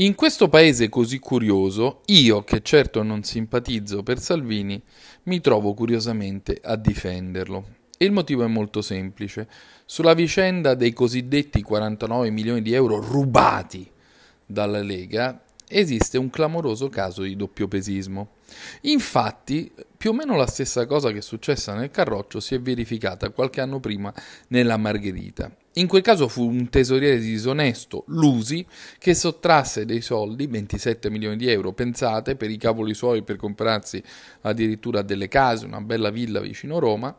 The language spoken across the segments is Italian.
In questo paese così curioso, io, che certo non simpatizzo per Salvini, mi trovo curiosamente a difenderlo. E il motivo è molto semplice. Sulla vicenda dei cosiddetti 49 milioni di euro rubati dalla Lega, esiste un clamoroso caso di doppio doppiopesismo. Infatti, più o meno la stessa cosa che è successa nel Carroccio si è verificata qualche anno prima nella Margherita. In quel caso fu un tesoriere disonesto, Lusi, che sottrasse dei soldi, 27 milioni di euro, pensate, per i cavoli suoi per comprarsi addirittura delle case, una bella villa vicino Roma,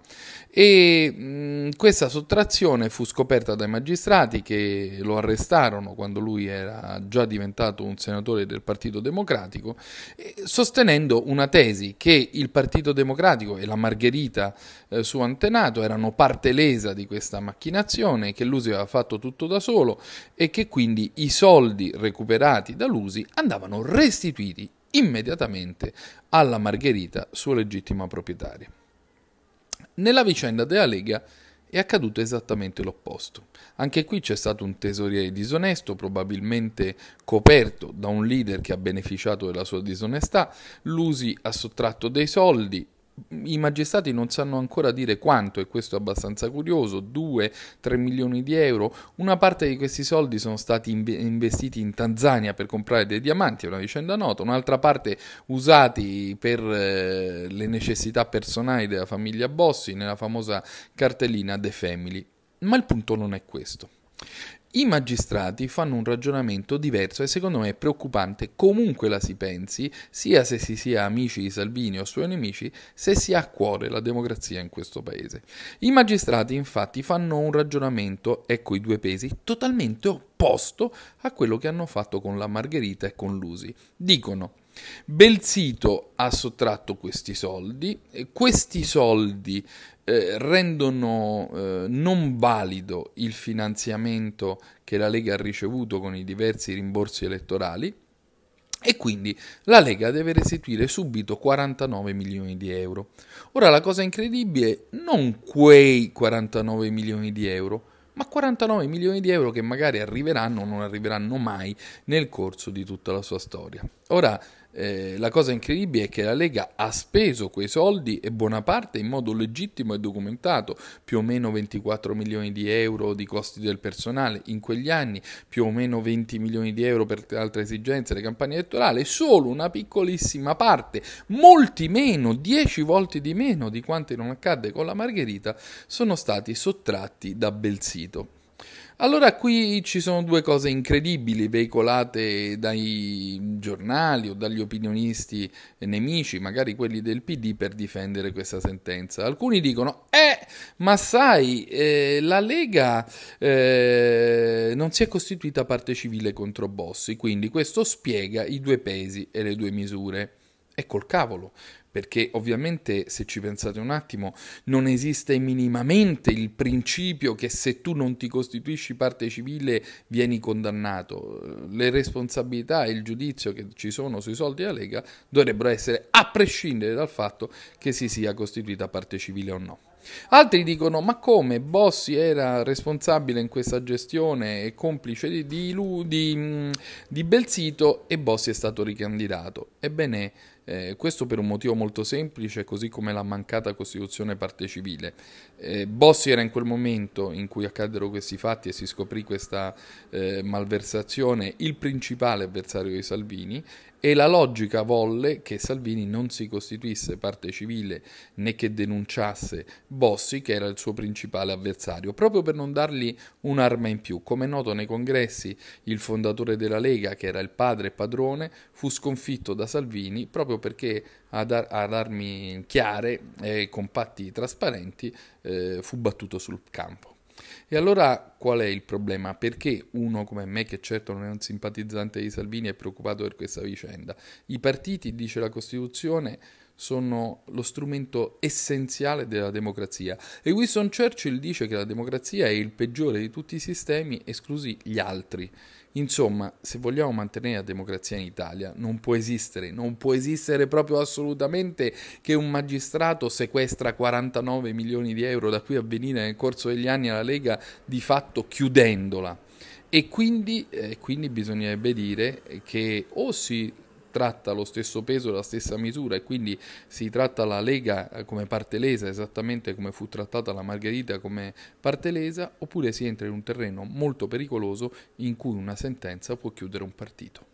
e mm, Ehm, questa sottrazione fu scoperta dai magistrati che lo arrestarono quando lui era già diventato un senatore del Partito Democratico, eh, sostenendo una tesi che il Partito Democratico e la Margherita eh, suo antenato erano parte lesa di questa macchinazione, che Lusi aveva fatto tutto da solo e che quindi i soldi recuperati da Lusi andavano restituiti immediatamente alla Margherita, sua legittima proprietaria. Nella vicenda della Lega è accaduto esattamente l'opposto. Anche qui c'è stato un tesoriere disonesto, probabilmente coperto da un leader che ha beneficiato della sua disonestà. Lusi ha sottratto dei soldi, i magistrati non sanno ancora dire quanto, e questo è abbastanza curioso, 2-3 milioni di euro. Una parte di questi soldi sono stati investiti in Tanzania per comprare dei diamanti, è una vicenda nota, un'altra parte usati per eh, le necessità personali della famiglia Bossi nella famosa cartellina The Family. Ma il punto non è questo. I magistrati fanno un ragionamento diverso e secondo me è preoccupante comunque la si pensi, sia se si sia amici di Salvini o suoi nemici, se si ha a cuore la democrazia in questo paese. I magistrati infatti fanno un ragionamento, ecco i due pesi, totalmente opposto a quello che hanno fatto con la Margherita e con Lusi. Dicono Belzito ha sottratto questi soldi, questi soldi eh, rendono eh, non valido il finanziamento che la Lega ha ricevuto con i diversi rimborsi elettorali e quindi la Lega deve restituire subito 49 milioni di euro. Ora la cosa incredibile è non quei 49 milioni di euro, ma 49 milioni di euro che magari arriveranno o non arriveranno mai nel corso di tutta la sua storia. Ora, eh, la cosa incredibile è che la Lega ha speso quei soldi e buona parte in modo legittimo e documentato, più o meno 24 milioni di euro di costi del personale in quegli anni, più o meno 20 milioni di euro per altre esigenze, le campagne elettorali, solo una piccolissima parte, molti meno, 10 volte di meno di quanto non accadde con la Margherita, sono stati sottratti da Belsito. Allora qui ci sono due cose incredibili veicolate dai giornali o dagli opinionisti nemici, magari quelli del PD, per difendere questa sentenza. Alcuni dicono, eh, ma sai, eh, la Lega eh, non si è costituita parte civile contro Bossi, quindi questo spiega i due pesi e le due misure. E col cavolo, perché ovviamente se ci pensate un attimo non esiste minimamente il principio che se tu non ti costituisci parte civile vieni condannato. Le responsabilità e il giudizio che ci sono sui soldi della Lega dovrebbero essere a prescindere dal fatto che si sia costituita parte civile o no. Altri dicono: Ma come Bossi era responsabile in questa gestione e complice di, di, di, di Belsito e Bossi è stato ricandidato? Ebbene, eh, questo per un motivo molto semplice, così come la mancata costituzione parte civile. Eh, Bossi era in quel momento in cui accaddero questi fatti e si scoprì questa eh, malversazione il principale avversario di Salvini e la logica volle che Salvini non si costituisse parte civile né che denunciasse Bossi, che era il suo principale avversario, proprio per non dargli un'arma in più. Come noto nei congressi, il fondatore della Lega, che era il padre e padrone, fu sconfitto da Salvini proprio perché ad, ar- ad armi chiare e eh, compatti trasparenti eh, fu battuto sul campo. E allora qual è il problema? Perché uno come me, che certo non è un simpatizzante di Salvini, è preoccupato per questa vicenda? I partiti, dice la Costituzione, sono lo strumento essenziale della democrazia. E Winston Churchill dice che la democrazia è il peggiore di tutti i sistemi, esclusi gli altri. Insomma, se vogliamo mantenere la democrazia in Italia, non può esistere, non può esistere proprio assolutamente che un magistrato sequestra 49 milioni di euro da qui a venire nel corso degli anni alla Lega, di fatto chiudendola. E quindi, eh, quindi bisognerebbe dire che o si tratta lo stesso peso, la stessa misura e quindi si tratta la lega eh, come parte lesa esattamente come fu trattata la margherita come parte lesa oppure si entra in un terreno molto pericoloso in cui una sentenza può chiudere un partito.